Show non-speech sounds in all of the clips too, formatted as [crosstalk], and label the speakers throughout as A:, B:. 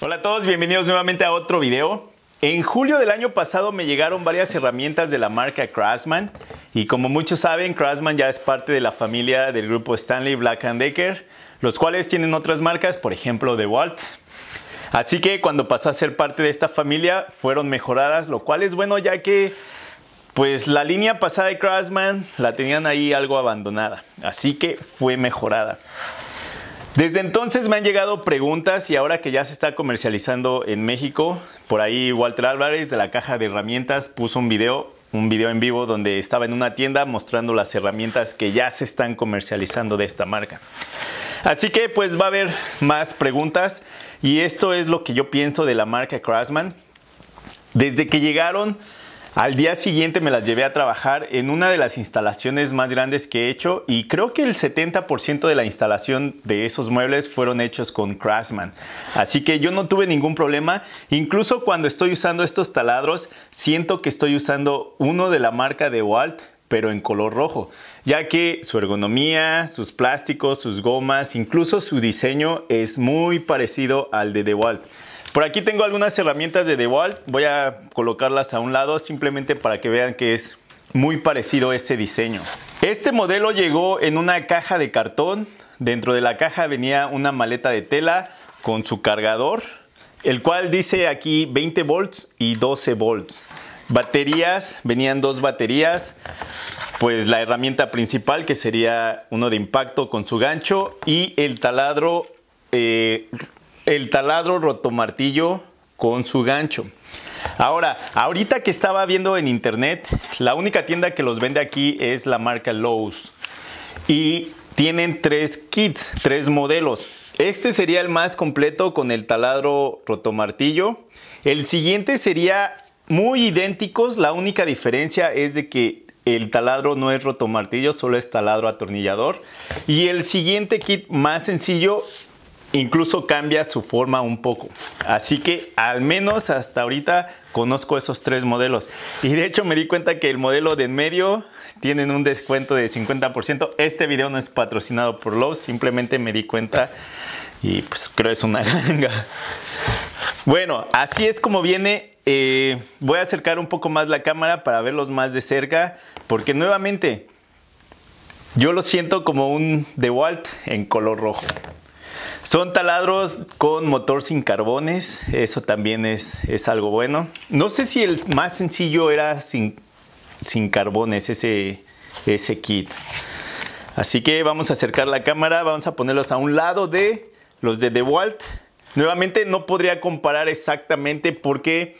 A: Hola a todos, bienvenidos nuevamente a otro video. En julio del año pasado me llegaron varias herramientas de la marca Craftsman y como muchos saben, Craftsman ya es parte de la familia del grupo Stanley Black Decker, los cuales tienen otras marcas, por ejemplo DeWalt. Así que cuando pasó a ser parte de esta familia fueron mejoradas, lo cual es bueno ya que pues la línea pasada de Craftsman la tenían ahí algo abandonada, así que fue mejorada. Desde entonces me han llegado preguntas y ahora que ya se está comercializando en México, por ahí Walter Álvarez de la caja de herramientas puso un video, un video en vivo donde estaba en una tienda mostrando las herramientas que ya se están comercializando de esta marca. Así que pues va a haber más preguntas y esto es lo que yo pienso de la marca Craftsman. Desde que llegaron al día siguiente me las llevé a trabajar en una de las instalaciones más grandes que he hecho y creo que el 70% de la instalación de esos muebles fueron hechos con Craftsman. Así que yo no tuve ningún problema. Incluso cuando estoy usando estos taladros, siento que estoy usando uno de la marca de pero en color rojo, ya que su ergonomía, sus plásticos, sus gomas, incluso su diseño es muy parecido al de DeWalt. Por aquí tengo algunas herramientas de DeWalt. Voy a colocarlas a un lado simplemente para que vean que es muy parecido este diseño. Este modelo llegó en una caja de cartón. Dentro de la caja venía una maleta de tela con su cargador, el cual dice aquí 20 volts y 12 volts. Baterías, venían dos baterías, pues la herramienta principal que sería uno de impacto con su gancho y el taladro eh, el taladro rotomartillo con su gancho. Ahora, ahorita que estaba viendo en internet, la única tienda que los vende aquí es la marca Lowe's. Y tienen tres kits, tres modelos. Este sería el más completo con el taladro rotomartillo. El siguiente sería muy idénticos, la única diferencia es de que el taladro no es rotomartillo, solo es taladro atornillador. Y el siguiente kit más sencillo incluso cambia su forma un poco. Así que al menos hasta ahorita conozco esos tres modelos. Y de hecho me di cuenta que el modelo de en medio tienen un descuento de 50%. Este video no es patrocinado por Lowe's, simplemente me di cuenta y pues creo es una [laughs] ganga. Bueno, así es como viene. Eh, voy a acercar un poco más la cámara para verlos más de cerca porque nuevamente yo lo siento como un DeWalt en color rojo. Son taladros con motor sin carbones, eso también es, es algo bueno. No sé si el más sencillo era sin, sin carbones, ese, ese kit. Así que vamos a acercar la cámara, vamos a ponerlos a un lado de los de DeWalt. Nuevamente no podría comparar exactamente porque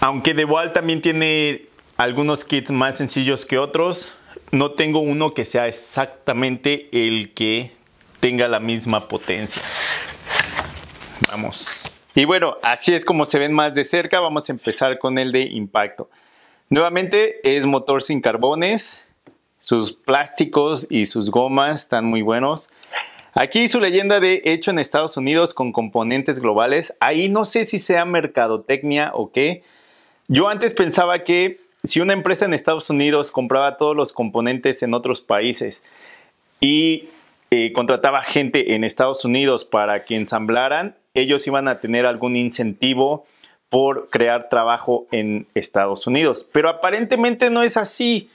A: aunque DeWalt también tiene algunos kits más sencillos que otros, no tengo uno que sea exactamente el que tenga la misma potencia. Vamos. Y bueno, así es como se ven más de cerca. Vamos a empezar con el de impacto. Nuevamente es motor sin carbones. Sus plásticos y sus gomas están muy buenos. Aquí su leyenda de hecho en Estados Unidos con componentes globales. Ahí no sé si sea mercadotecnia o qué. Yo antes pensaba que si una empresa en Estados Unidos compraba todos los componentes en otros países y contrataba gente en Estados Unidos para que ensamblaran, ellos iban a tener algún incentivo por crear trabajo en Estados Unidos. Pero aparentemente no es así.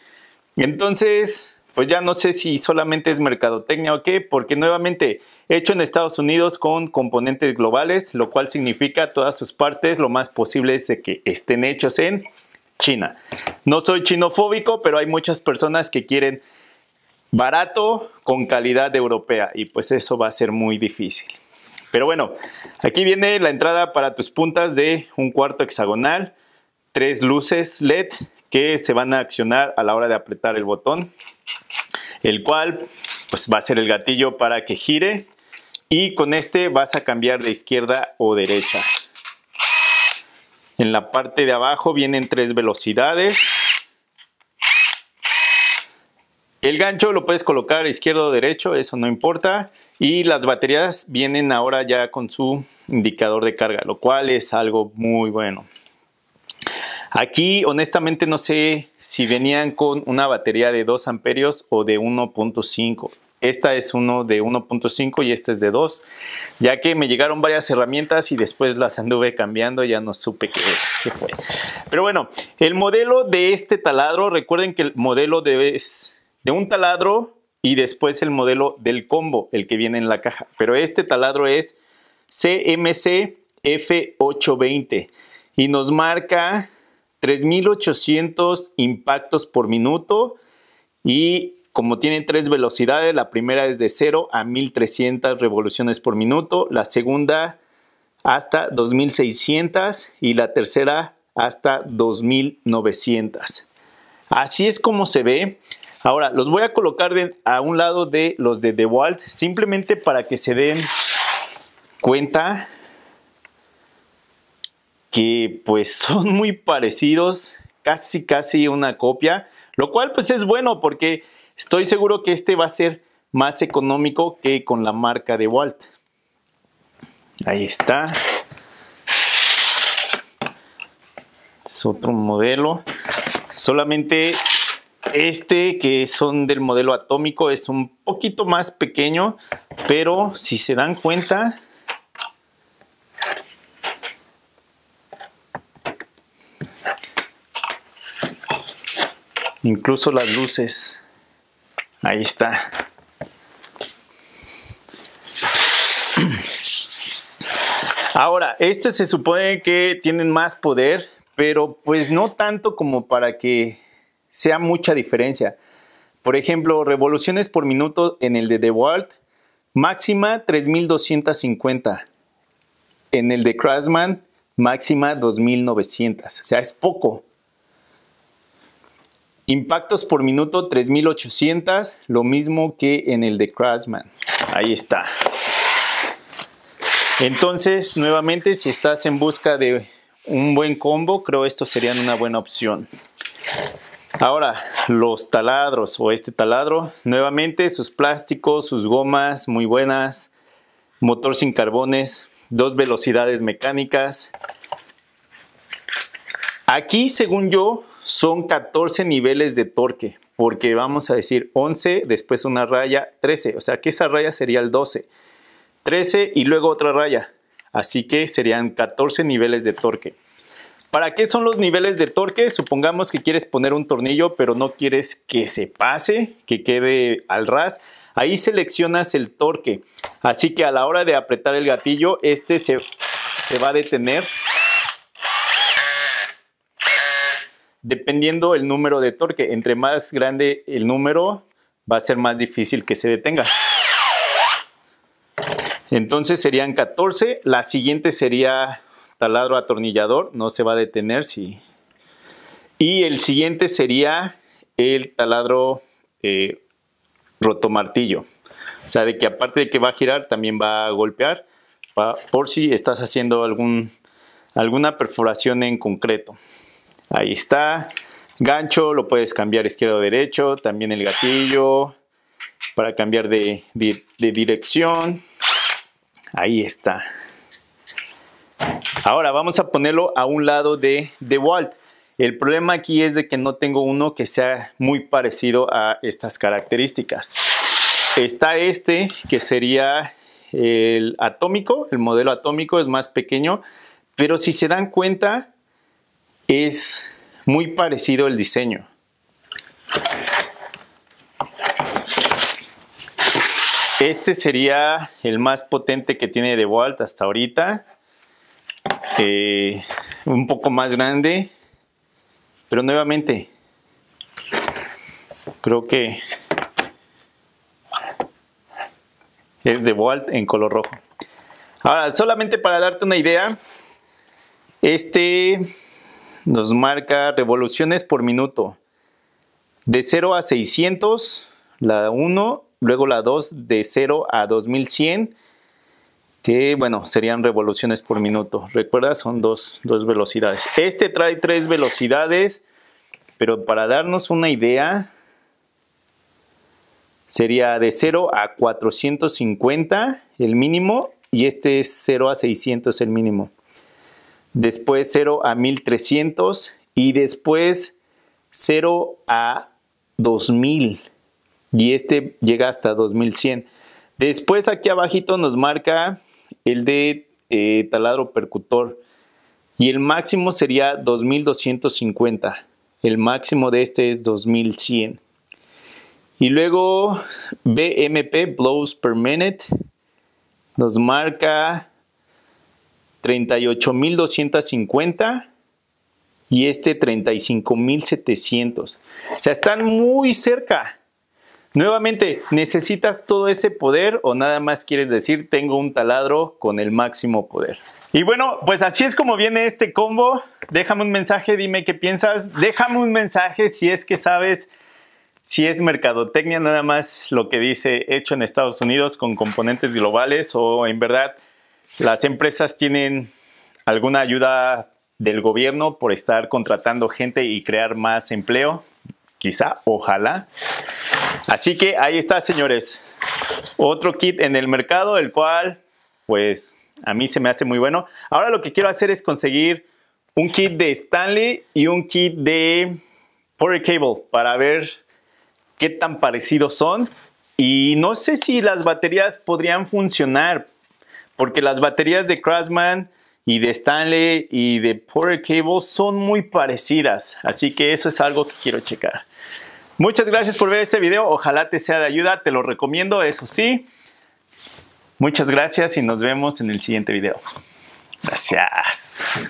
A: Entonces, pues ya no sé si solamente es mercadotecnia o qué, porque nuevamente hecho en Estados Unidos con componentes globales, lo cual significa todas sus partes, lo más posible es de que estén hechos en China. No soy chinofóbico, pero hay muchas personas que quieren barato con calidad europea y pues eso va a ser muy difícil. Pero bueno, aquí viene la entrada para tus puntas de un cuarto hexagonal, tres luces LED que se van a accionar a la hora de apretar el botón, el cual pues va a ser el gatillo para que gire y con este vas a cambiar de izquierda o derecha. En la parte de abajo vienen tres velocidades, El gancho lo puedes colocar izquierdo o derecho, eso no importa. Y las baterías vienen ahora ya con su indicador de carga, lo cual es algo muy bueno. Aquí honestamente no sé si venían con una batería de 2 amperios o de 1.5. Esta es uno de 1.5 y esta es de 2, ya que me llegaron varias herramientas y después las anduve cambiando, ya no supe qué, fue. Pero bueno, el modelo de este taladro, recuerden que el modelo de, de un taladro y después el modelo del combo, el que viene en la caja. Pero este taladro es CMC F820 y nos marca 3800 impactos por minuto y como tiene tres velocidades, la primera es de 0 a 1300 revoluciones por minuto, la segunda hasta 2600 y la tercera hasta 2900. Así es como se ve. Ahora, los voy a colocar a un lado de los de DeWalt, simplemente para que se den cuenta que pues [laughs] son muy parecidos, casi casi una copia, lo cual pues es bueno porque estoy seguro que este va a ser más económico que con la marca DEWALT, Ahí está. Es otro modelo. Solamente este que son del modelo atómico es un poquito más pequeño, pero si se dan cuenta, incluso las luces, ahí está. Ahora, este se supone que tienen más poder, pero pues no tanto como para que sea mucha diferencia. Por ejemplo, revoluciones por minuto en el de world máxima 3250. En el de Craftsman, máxima 2900. O sea, es poco. Impactos por minuto 3800, lo mismo que en el de Craftsman. Ahí está. Entonces, nuevamente, si estás en busca de un buen combo, creo esto sería una buena opción. Ahora, los taladros o este taladro, nuevamente sus plásticos, sus gomas muy buenas, motor sin carbones, dos velocidades mecánicas. Aquí, según yo, son 14 niveles de torque, porque vamos a decir 11, después una raya 13, o sea que esa raya sería el 12, 13 y luego otra raya, así que serían 14 niveles de torque. ¿Para qué son los niveles de torque? Supongamos que quieres poner un tornillo, pero no quieres que se pase, que quede al ras. Ahí seleccionas el torque. Así que a la hora de apretar el gatillo, este se, va a detener dependiendo el número de torque. Entre más grande el número, va a ser más difícil que se detenga. Entonces serían 14. La siguiente sería taladro atornillador, no se va a detener Y el siguiente sería el taladro eh, rotomartillo. O sea, de que aparte de que va a girar, también va a golpear, por si estás haciendo algún, alguna perforación en concreto. Ahí está. Gancho, lo puedes cambiar izquierdo o derecho. También el gatillo para cambiar de dirección. Ahí está. Ahora vamos a ponerlo a un lado de DeWalt. El problema aquí es de que no tengo uno que sea muy parecido a estas características. Está este que sería el atómico, el modelo atómico es más pequeño, pero si se dan cuenta es muy parecido el diseño. Este sería el más potente que tiene DeWalt hasta ahorita. Eh, un poco más grande, pero nuevamente creo que es de Walt en color rojo. Ahora, solamente para darte una idea, este nos marca revoluciones por minuto. De 0 a 600, la 1, luego la 2, de 0 a 2100 que bueno, serían revoluciones por minuto. Recuerda, son dos, velocidades. Este trae tres velocidades, pero para darnos una idea, sería de 0 a 450 el mínimo y este es 0 a 600 el mínimo. Después 0 a 1300 y después 0 a 2000 y este llega hasta 2100. Después aquí abajito nos marca el de eh, taladro percutor. Y el máximo sería 2250. El máximo de este es 2100. Y luego BMP, blows per minute, nos marca 38.250 y este 35.700. O sea, están muy cerca. Nuevamente, ¿necesitas todo ese poder o nada más quieres decir tengo un taladro con el máximo poder? Y bueno, pues así es como viene este combo. Déjame un mensaje, dime qué piensas. Déjame un mensaje si es que sabes si es mercadotecnia nada más lo que dice hecho en Estados Unidos con componentes globales o en verdad las empresas tienen alguna ayuda del gobierno por estar contratando gente y crear más empleo, quizá, ojalá. Así que ahí está, señores. Otro kit en el mercado, el cual, pues, a mí se me hace muy bueno. Ahora lo que quiero hacer es conseguir un kit de Stanley y un kit de Power Cable para ver qué tan parecidos son. Y no sé si las baterías podrían funcionar, porque las baterías de Craftsman y de Stanley y de Power Cable son muy parecidas. Así que eso es algo que quiero checar. Muchas gracias por ver este video. Ojalá te sea de ayuda. Te lo recomiendo, eso sí. Muchas gracias y nos vemos en el siguiente video. Gracias.